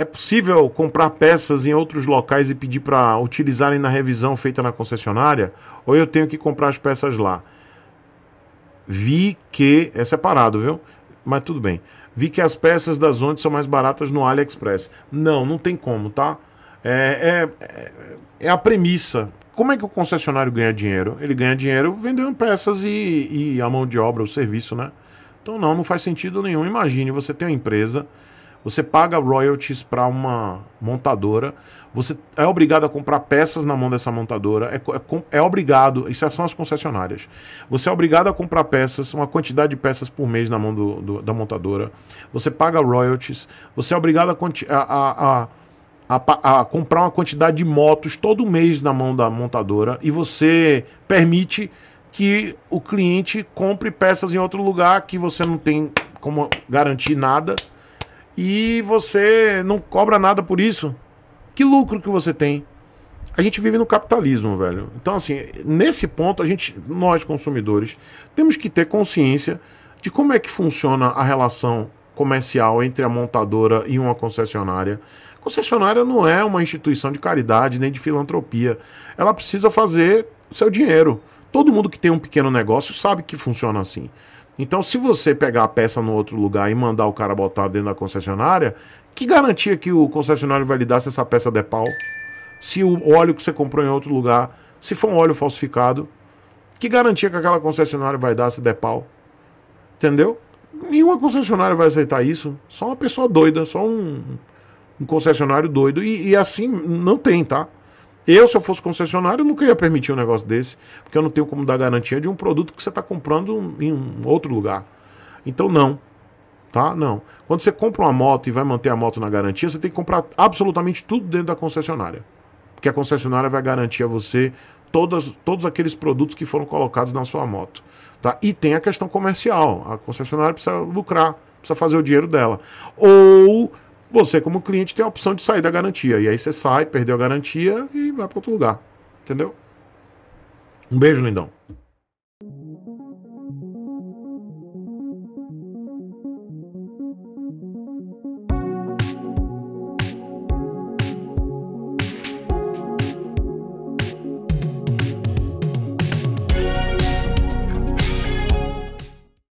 É possível comprar peças em outros locais e pedir para utilizarem na revisão feita na concessionária? Ou eu tenho que comprar as peças lá? Vi que. É separado, viu? Mas tudo bem. Vi que as peças da Zonte são mais baratas no AliExpress. Não, não tem como, tá? É, é, é, é a premissa. Como é que o concessionário ganha dinheiro? Ele ganha dinheiro vendendo peças e, e a mão de obra, o serviço, né? Então não, não faz sentido nenhum. Imagine, você tem uma empresa você paga royalties para uma montadora, você é obrigado a comprar peças na mão dessa montadora, é, é, é, obrigado, isso é são as concessionárias. Você é obrigado a comprar peças, uma quantidade de peças por mês na mão do, do, da montadora, você paga royalties, você é obrigado a, a, a a, a, comprar uma quantidade de motos todo mês na mão da montadora e você permite que o cliente compre peças em outro lugar que você não tem como garantir nada e você não cobra nada por isso, que lucro que você tem? A gente vive no capitalismo, velho. Então, assim, nesse ponto, a gente, nós consumidores, temos que ter consciência de como é que funciona a relação comercial entre a montadora e uma concessionária. concessionária não é uma instituição de caridade nem de filantropia. Ela precisa fazer seu dinheiro. Todo mundo que tem um pequeno negócio sabe que funciona assim. Então, se você pegar a peça no outro lugar e mandar o cara botar dentro da concessionária, que garantia que o concessionário vai lhe dar se essa peça der pau? Se o óleo que você comprou em outro lugar, se for um óleo falsificado, que garantia que aquela concessionária vai dar se der pau? Entendeu? Nenhuma concessionária vai aceitar isso. Só uma pessoa doida, só um, um concessionário doido. E, e assim não tem, tá? Eu, se eu fosse concessionário, nunca ia permitir um negócio desse, porque eu não tenho como dar garantia de um produto que você está comprando em um outro lugar. Então, não. Tá? Não. Quando você compra uma moto e vai manter a moto na garantia, você tem que comprar absolutamente tudo dentro da concessionária. Porque a concessionária vai garantir a você todos todos aqueles produtos que foram colocados na sua moto. Tá? E tem a questão comercial. A concessionária precisa lucrar, precisa fazer o dinheiro dela. Ou você, como cliente, tem a opção de sair da garantia. E aí você sai, perdeu a garantia e vai para outro lugar. Entendeu? Um beijo, lindão.